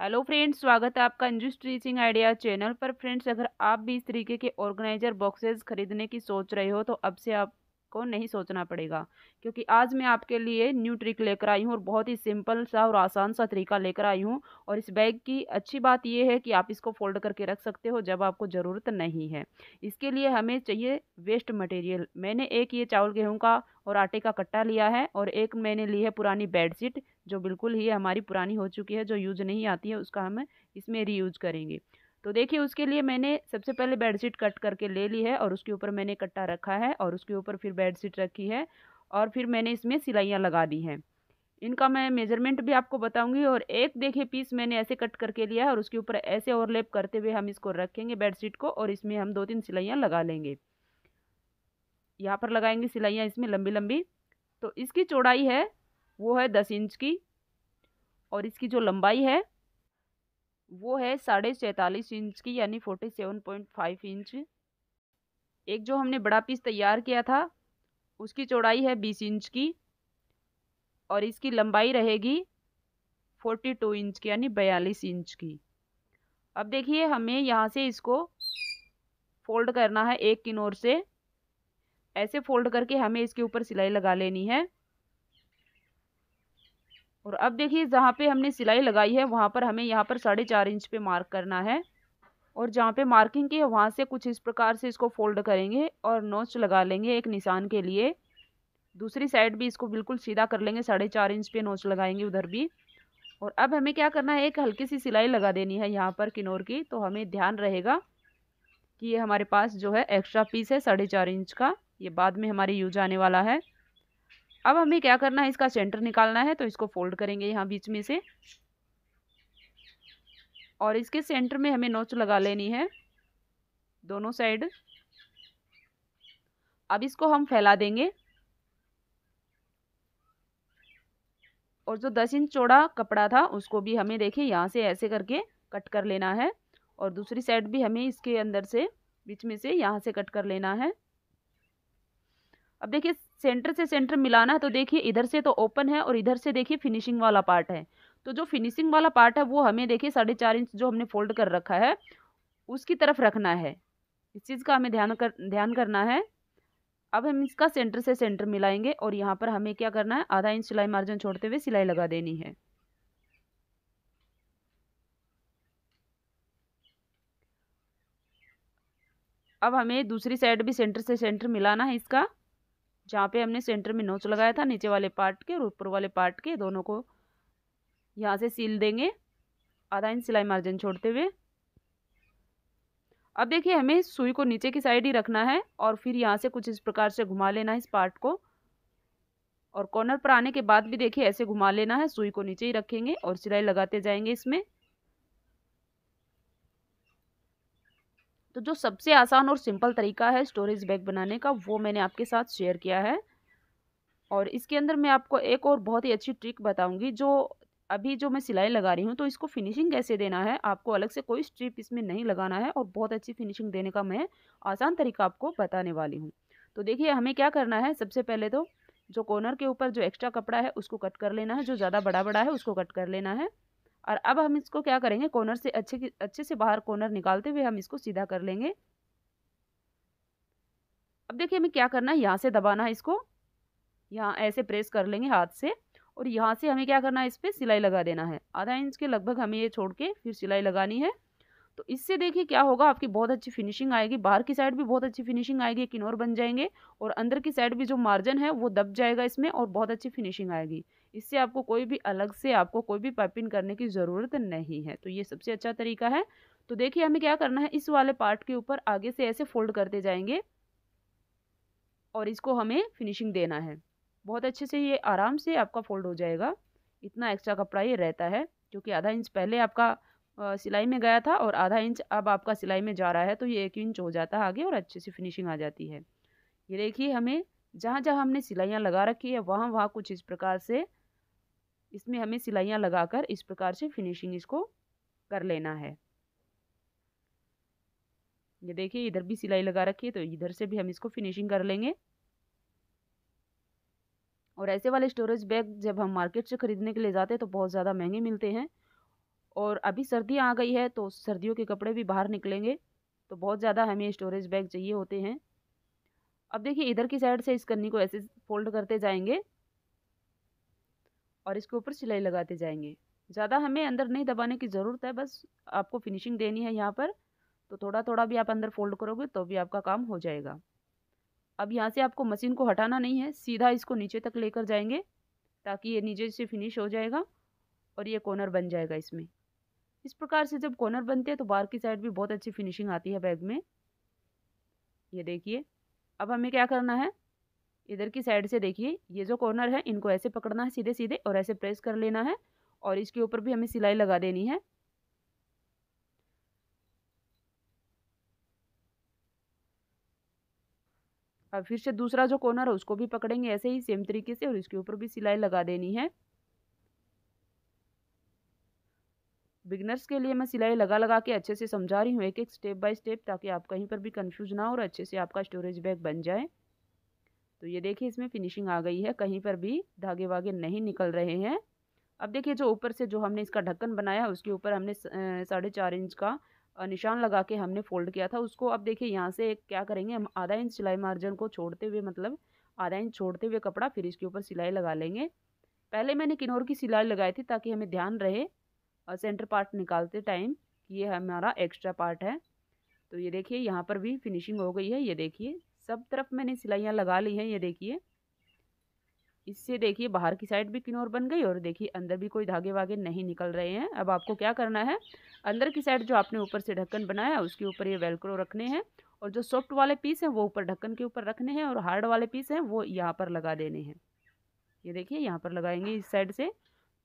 hello friends स्वागत है आपका अंजू स्टिचिंग आइडिया चैनल पर फ्रेंड्स अगर आप भी इस तरीके के ऑर्गेनाइजर बॉक्सेस खरीदने की सोच रहे हो तो अब से आप आपको नहीं सोचना पड़ेगा क्योंकि आज मैं आपके लिए न्यू ट्रिक लेकर आई हूँ और बहुत ही सिंपल सा और आसान सा तरीका लेकर आई हूँ और इस बैग की अच्छी बात यह है कि आप इसको फोल्ड करके रख सकते हो जब आपको ज़रूरत नहीं है इसके लिए हमें चाहिए वेस्ट मटेरियल मैंने एक ये चावल गेहूँ का और आटे का कट्टा लिया है और एक मैंने ली है पुरानी बेडशीट जो बिल्कुल ही हमारी पुरानी हो चुकी है जो यूज नहीं आती है उसका हम इसमें रीयूज करेंगे तो देखिए उसके लिए मैंने सबसे पहले बेडशीट कट करके ले ली है और उसके ऊपर मैंने कट्टा रखा है और उसके ऊपर फिर बेडशीट रखी है और फिर मैंने इसमें सिलाइयाँ लगा दी हैं इनका मैं मेजरमेंट भी आपको बताऊंगी और एक देखिए पीस मैंने ऐसे कट करके लिया है और उसके ऊपर ऐसे ओवरलेप करते हुए हम इसको रखेंगे बेडशीट को और इसमें हम दो तीन सिलाइयाँ लगा लेंगे यहाँ पर लगाएंगे सिलाइयाँ इसमें लंबी लंबी तो इसकी चौड़ाई है वो है दस इंच की और इसकी जो लंबाई है वो है साढ़े सैंतालीस इंच की यानी forty seven point five inch एक जो हमने बड़ा पीस तैयार किया था उसकी चौड़ाई है बीस इंच की और इसकी लंबाई रहेगी फोर्टी टू इंच की यानी बयालीस इंच की अब देखिए हमें यहाँ से इसको फोल्ड करना है एक किनोर से ऐसे फोल्ड करके हमें इसके ऊपर सिलाई लगा लेनी है और अब देखिए जहाँ पे हमने सिलाई लगाई है वहाँ पर हमें यहाँ पर साढ़े चार इंच पे मार्क करना है और जहाँ पे मार्किंग की है वहाँ से कुछ इस प्रकार से इसको फोल्ड करेंगे और नोच लगा लेंगे एक निशान के लिए दूसरी साइड भी इसको बिल्कुल सीधा कर लेंगे साढ़े चार इंच पे नोच लगाएंगे उधर भी और अब हमें क्या करना है एक हल्की सी सिलाई लगा देनी है यहाँ पर किनोर की तो हमें ध्यान रहेगा कि ये हमारे पास जो है एक्स्ट्रा पीस है साढ़े चार इंच का ये बाद में हमारे यूज आने वाला है अब हमें क्या करना है इसका सेंटर निकालना है तो इसको फोल्ड करेंगे यहाँ बीच में से और इसके सेंटर में हमें नोच लगा लेनी है दोनों साइड अब इसको हम फैला देंगे और जो दस इंच चौड़ा कपड़ा था उसको भी हमें देखिए यहाँ से ऐसे करके कट कर लेना है और दूसरी साइड भी हमें इसके अंदर से बीच में से यहाँ से कट कर लेना है अब देखिए सेंटर से सेंटर मिलाना है तो देखिए इधर से तो ओपन है और इधर से देखिए फिनिशिंग वाला पार्ट है तो जो फिनिशिंग वाला पार्ट है वो हमें देखिए साढ़े चार इंच जो हमने फोल्ड कर रखा है उसकी तरफ रखना है इस चीज़ का हमें ध्यान कर ध्यान करना है अब हम इसका सेंटर से सेंटर मिलाएंगे और यहाँ पर हमें क्या करना है आधा इंच सिलाई मार्जिन छोड़ते हुए सिलाई लगा देनी है अब हमें दूसरी साइड भी सेंटर से सेंटर मिलाना है इसका जहाँ पे हमने सेंटर में नोच लगाया था नीचे वाले पार्ट के और ऊपर वाले पार्ट के दोनों को यहाँ से सील देंगे आधा इंच सिलाई मार्जिन छोड़ते हुए अब देखिए हमें सुई को नीचे की साइड ही रखना है और फिर यहाँ से कुछ इस प्रकार से घुमा लेना है इस पार्ट को और कॉर्नर पर आने के बाद भी देखिए ऐसे घुमा लेना है सुई को नीचे ही रखेंगे और सिलाई लगाते जाएंगे इसमें तो जो सबसे आसान और सिंपल तरीका है स्टोरेज बैग बनाने का वो मैंने आपके साथ शेयर किया है और इसके अंदर मैं आपको एक और बहुत ही अच्छी ट्रिक बताऊंगी जो अभी जो मैं सिलाई लगा रही हूँ तो इसको फिनिशिंग कैसे देना है आपको अलग से कोई स्ट्रिप इसमें नहीं लगाना है और बहुत अच्छी फिनिशिंग देने का मैं आसान तरीका आपको बताने वाली हूँ तो देखिए हमें क्या करना है सबसे पहले तो जो कॉर्नर के ऊपर जो एक्स्ट्रा कपड़ा है उसको कट कर लेना है जो ज़्यादा बड़ा बड़ा है उसको कट कर लेना है और अब हम इसको क्या करेंगे कॉर्नर से अच्छे अच्छे से बाहर कॉर्नर निकालते हुए हम इसको सीधा कर लेंगे अब देखिए हमें क्या करना है यहाँ से दबाना है इसको यहाँ ऐसे प्रेस कर लेंगे हाथ से और यहाँ से हमें क्या करना है इस पर सिलाई लगा देना है आधा इंच के लगभग हमें ये छोड़ के फिर सिलाई लगानी है तो इससे देखिए क्या होगा आपकी बहुत अच्छी फिनिशिंग आएगी बाहर की साइड भी बहुत अच्छी फिनिशिंग आएगी किनोर बन जाएंगे और अंदर की साइड भी जो मार्जिन है वो दब जाएगा इसमें और बहुत अच्छी फिनिशिंग आएगी इससे आपको कोई भी अलग से आपको कोई भी पाइपिंग करने की ज़रूरत नहीं है तो ये सबसे अच्छा तरीका है तो देखिए हमें क्या करना है इस वाले पार्ट के ऊपर आगे से ऐसे फोल्ड करते जाएंगे और इसको हमें फिनिशिंग देना है बहुत अच्छे से ये आराम से आपका फोल्ड हो जाएगा इतना एक्स्ट्रा कपड़ा ये रहता है क्योंकि आधा इंच पहले आपका सिलाई में गया था और आधा इंच अब आपका सिलाई में जा रहा है तो ये एक इंच हो जाता है आगे और अच्छे से फिनिशिंग आ जाती है ये देखिए हमें जहाँ जहाँ हमने सिलाइयाँ लगा रखी है वहाँ वहाँ कुछ इस प्रकार से इसमें हमें सिलाइयाँ लगाकर इस प्रकार से फिनिशिंग इसको कर लेना है ये देखिए इधर भी सिलाई लगा रखी है तो इधर से भी हम इसको फिनिशिंग कर लेंगे और ऐसे वाले स्टोरेज बैग जब हम मार्केट से ख़रीदने के लिए जाते हैं तो बहुत ज़्यादा महंगे मिलते हैं और अभी सर्दी आ गई है तो सर्दियों के कपड़े भी बाहर निकलेंगे तो बहुत ज़्यादा हमें स्टोरेज बैग चाहिए होते हैं अब देखिए इधर की साइड से इस कन्नी को ऐसे फोल्ड करते जाएंगे और इसके ऊपर सिलाई लगाते जाएंगे ज़्यादा हमें अंदर नहीं दबाने की ज़रूरत है बस आपको फिनिशिंग देनी है यहाँ पर तो थोड़ा थोड़ा भी आप अंदर फोल्ड करोगे तो भी आपका काम हो जाएगा अब यहाँ से आपको मशीन को हटाना नहीं है सीधा इसको नीचे तक लेकर जाएंगे ताकि ये नीचे से फिनिश हो जाएगा और ये कॉर्नर बन जाएगा इसमें इस प्रकार से जब कॉर्नर बनते हैं तो बाहर की साइड भी बहुत अच्छी फिनिशिंग आती है बैग में ये देखिए अब हमें क्या करना है इधर की साइड से देखिए ये जो कॉर्नर है इनको ऐसे पकड़ना है सीधे सीधे और ऐसे प्रेस कर लेना है और इसके ऊपर भी हमें सिलाई लगा देनी है अब फिर से दूसरा जो कॉर्नर है उसको भी पकड़ेंगे ऐसे ही सेम तरीके से और इसके ऊपर भी सिलाई लगा देनी है बिगनर्स के लिए मैं सिलाई लगा लगा के अच्छे से समझा रही हूँ एक एक स्टेप बाय स्टेप ताकि आप कहीं पर भी कंफ्यूज ना हो और अच्छे से आपका स्टोरेज बैग बन जाए तो ये देखिए इसमें फिनिशिंग आ गई है कहीं पर भी धागे वागे नहीं निकल रहे हैं अब देखिए जो ऊपर से जो हमने इसका ढक्कन बनाया है उसके ऊपर हमने साढ़े चार इंच का निशान लगा के हमने फोल्ड किया था उसको अब देखिए यहाँ से क्या करेंगे हम आधा इंच सिलाई मार्जिन को छोड़ते हुए मतलब आधा इंच छोड़ते हुए कपड़ा फिर इसके ऊपर सिलाई लगा लेंगे पहले मैंने किन्नौर की सिलाई लगाई थी ताकि हमें ध्यान रहे और सेंटर पार्ट निकालते टाइम कि ये हमारा एक्स्ट्रा पार्ट है तो ये देखिए यहाँ पर भी फिनिशिंग हो गई है ये देखिए सब तरफ मैंने सिलाइयाँ लगा ली हैं ये देखिए इससे देखिए बाहर की साइड भी किनोर बन गई और देखिए अंदर भी कोई धागे वागे नहीं निकल रहे हैं अब आपको क्या करना है अंदर की साइड जो आपने ऊपर से ढक्कन बनाया उसके ऊपर ये वेलक्रो रखने हैं और जो सॉफ्ट वाले पीस हैं वो ऊपर ढक्कन के ऊपर रखने हैं और हार्ड वाले पीस हैं वो यहाँ पर लगा देने हैं ये देखिए यहाँ पर लगाएंगे इस साइड से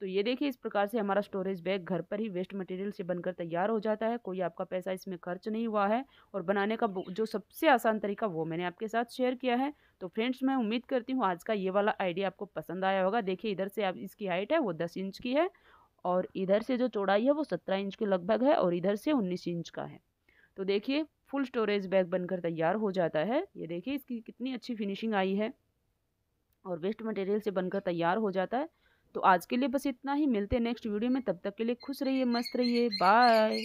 तो ये देखिए इस प्रकार से हमारा स्टोरेज बैग घर पर ही वेस्ट मटेरियल से बनकर तैयार हो जाता है कोई आपका पैसा इसमें खर्च नहीं हुआ है और बनाने का जो सबसे आसान तरीका वो मैंने आपके साथ शेयर किया है तो फ्रेंड्स मैं उम्मीद करती हूँ आज का ये वाला आइडिया आपको पसंद आया होगा देखिए इधर से आप इसकी हाइट है वो दस इंच की है और इधर से जो चौड़ाई है वो सत्रह इंच के लगभग है और इधर से उन्नीस इंच का है तो देखिए फुल स्टोरेज बैग बनकर तैयार हो जाता है ये देखिए इसकी कितनी अच्छी फिनिशिंग आई है और वेस्ट मटेरियल से बनकर तैयार हो जाता है तो आज के लिए बस इतना ही मिलते हैं नेक्स्ट वीडियो में तब तक के लिए खुश रहिए मस्त रहिए बाय